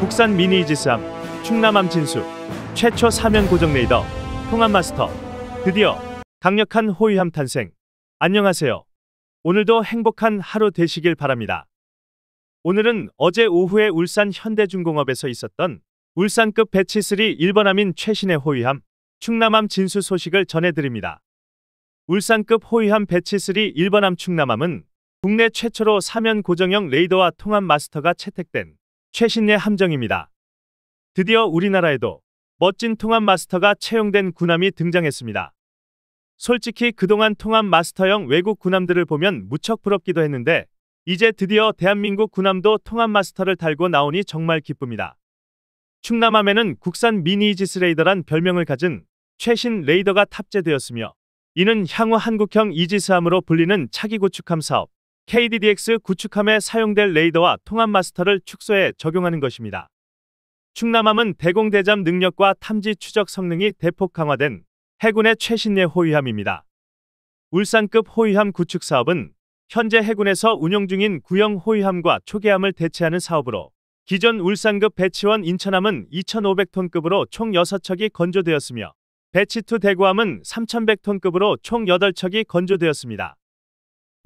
국산 미니이지스함, 충남함 진수, 최초 사면 고정 레이더, 통합 마스터. 드디어 강력한 호위함 탄생. 안녕하세요. 오늘도 행복한 하루 되시길 바랍니다. 오늘은 어제 오후에 울산 현대중공업에서 있었던 울산급 배치3 1번함인 최신의 호위함, 충남함 진수 소식을 전해드립니다. 울산급 호위함 배치3 1번함 충남함은 국내 최초로 사면 고정형 레이더와 통합 마스터가 채택된 최신의 함정입니다. 드디어 우리나라에도 멋진 통합 마스터가 채용된 군함이 등장했습니다. 솔직히 그동안 통합 마스터형 외국 군함들을 보면 무척 부럽기도 했는데 이제 드디어 대한민국 군함도 통합 마스터를 달고 나오니 정말 기쁩니다. 충남함에는 국산 미니이지스 레이더란 별명을 가진 최신 레이더가 탑재되었으며 이는 향후 한국형 이지스함으로 불리는 차기 구축함 사업, KDDX 구축함에 사용될 레이더와 통합 마스터를 축소해 적용하는 것입니다. 충남함은 대공대잠 능력과 탐지 추적 성능이 대폭 강화된 해군의 최신의 호위함입니다. 울산급 호위함 구축 사업은 현재 해군에서 운영 중인 구형 호위함과 초계함을 대체하는 사업으로 기존 울산급 배치원 인천함은 2,500톤급으로 총 6척이 건조되었으며 배치2 대구함은 3,100톤급으로 총 8척이 건조되었습니다.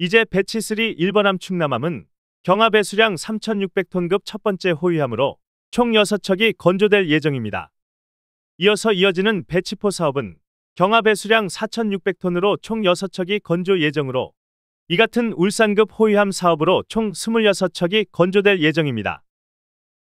이제 배치3 1번 함 충남함은 경합 배수량 3,600톤급 첫 번째 호위함으로 총 6척이 건조될 예정입니다. 이어서 이어지는 배치포 사업은 경합 배수량 4,600톤으로 총 6척이 건조 예정으로 이 같은 울산급 호위함 사업으로 총 26척이 건조될 예정입니다.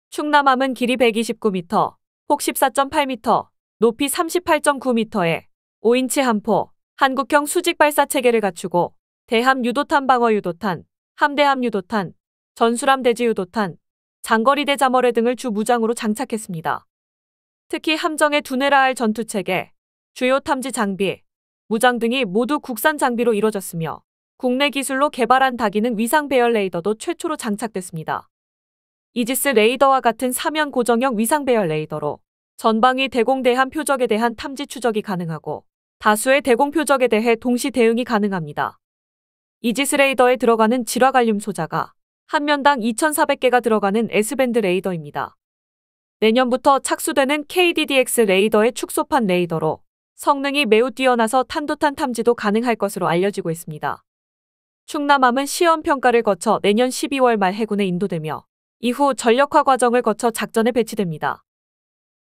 충남함은 길이 129m, 폭 14.8m, 높이 38.9m에 5인치 함포, 한국형 수직 발사 체계를 갖추고 대함 유도탄 방어 유도탄, 함대함 유도탄, 전술함 대지 유도탄, 장거리대 자머레 등을 주 무장으로 장착했습니다. 특히 함정의 두뇌라알 전투체계, 주요 탐지 장비, 무장 등이 모두 국산 장비로 이뤄졌으며 국내 기술로 개발한 다기능 위상 배열 레이더도 최초로 장착됐습니다. 이지스 레이더와 같은 사면 고정형 위상 배열 레이더로 전방위 대공대함 표적에 대한 탐지 추적이 가능하고 다수의 대공 표적에 대해 동시 대응이 가능합니다. 이지스 레이더에 들어가는 질화갈륨 소자가 한 면당 2,400개가 들어가는 S밴드 레이더입니다. 내년부터 착수되는 KDDX 레이더의 축소판 레이더로 성능이 매우 뛰어나서 탄도탄 탐지도 가능할 것으로 알려지고 있습니다. 충남함은 시험 평가를 거쳐 내년 12월 말 해군에 인도되며 이후 전력화 과정을 거쳐 작전에 배치됩니다.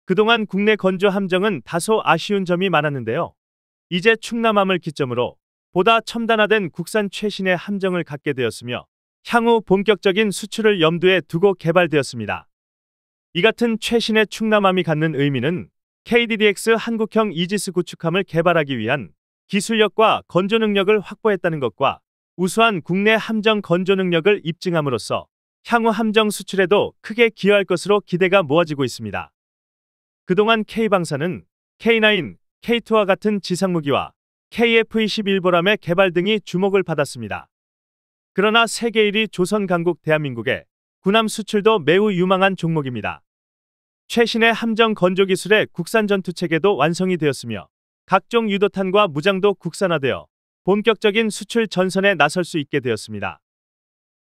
그동안 국내 건조 함정은 다소 아쉬운 점이 많았는데요. 이제 충남함을 기점으로 보다 첨단화된 국산 최신의 함정을 갖게 되었으며 향후 본격적인 수출을 염두에 두고 개발되었습니다. 이 같은 최신의 충남함이 갖는 의미는 KDDX 한국형 이지스 구축함을 개발하기 위한 기술력과 건조 능력을 확보했다는 것과 우수한 국내 함정 건조 능력을 입증함으로써 향후 함정 수출에도 크게 기여할 것으로 기대가 모아지고 있습니다. 그동안 K방사는 K9, K2와 같은 지상무기와 KF-21 보람의 개발 등이 주목을 받았습니다. 그러나 세계 1위 조선 강국 대한민국의 군함 수출도 매우 유망한 종목입니다. 최신의 함정 건조 기술의 국산 전투 체계도 완성이 되었으며 각종 유도탄과 무장도 국산화되어 본격적인 수출 전선에 나설 수 있게 되었습니다.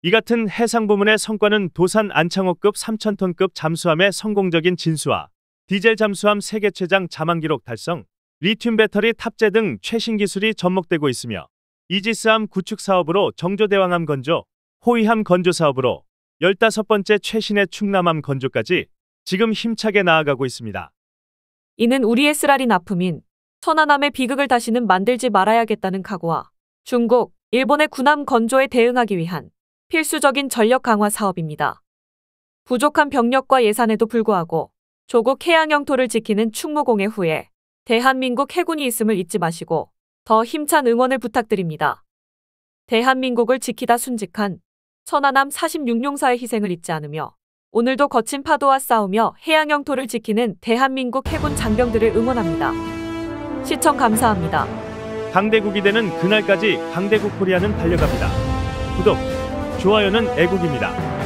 이 같은 해상 부문의 성과는 도산 안창호급 3,000톤급 잠수함의 성공적인 진수와 디젤 잠수함 세계 최장 자만 기록 달성, 리튬 배터리 탑재 등 최신 기술이 접목되고 있으며 이지스함 구축 사업으로 정조대왕함 건조, 호위함 건조 사업으로 15번째 최신의 충남함 건조까지 지금 힘차게 나아가고 있습니다. 이는 우리의 쓰라린 아픔인 천안함의 비극을 다시는 만들지 말아야겠다는 각오와 중국, 일본의 군함 건조에 대응하기 위한 필수적인 전력 강화 사업입니다. 부족한 병력과 예산에도 불구하고 조국 해양 영토를 지키는 충무공의 후에 대한민국 해군이 있음을 잊지 마시고 더 힘찬 응원을 부탁드립니다. 대한민국을 지키다 순직한 천안함 46용사의 희생을 잊지 않으며 오늘도 거친 파도와 싸우며 해양 영토를 지키는 대한민국 해군 장병들을 응원합니다. 시청 감사합니다. 강대국이 되는 그날까지 강대국 코리아는 달려갑니다. 구독, 좋아요는 애국입니다.